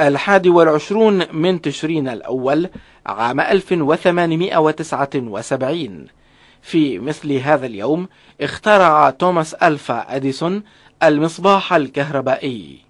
الحادي والعشرون من تشرين الأول عام 1879 في مثل هذا اليوم اخترع توماس ألفا أديسون المصباح الكهربائي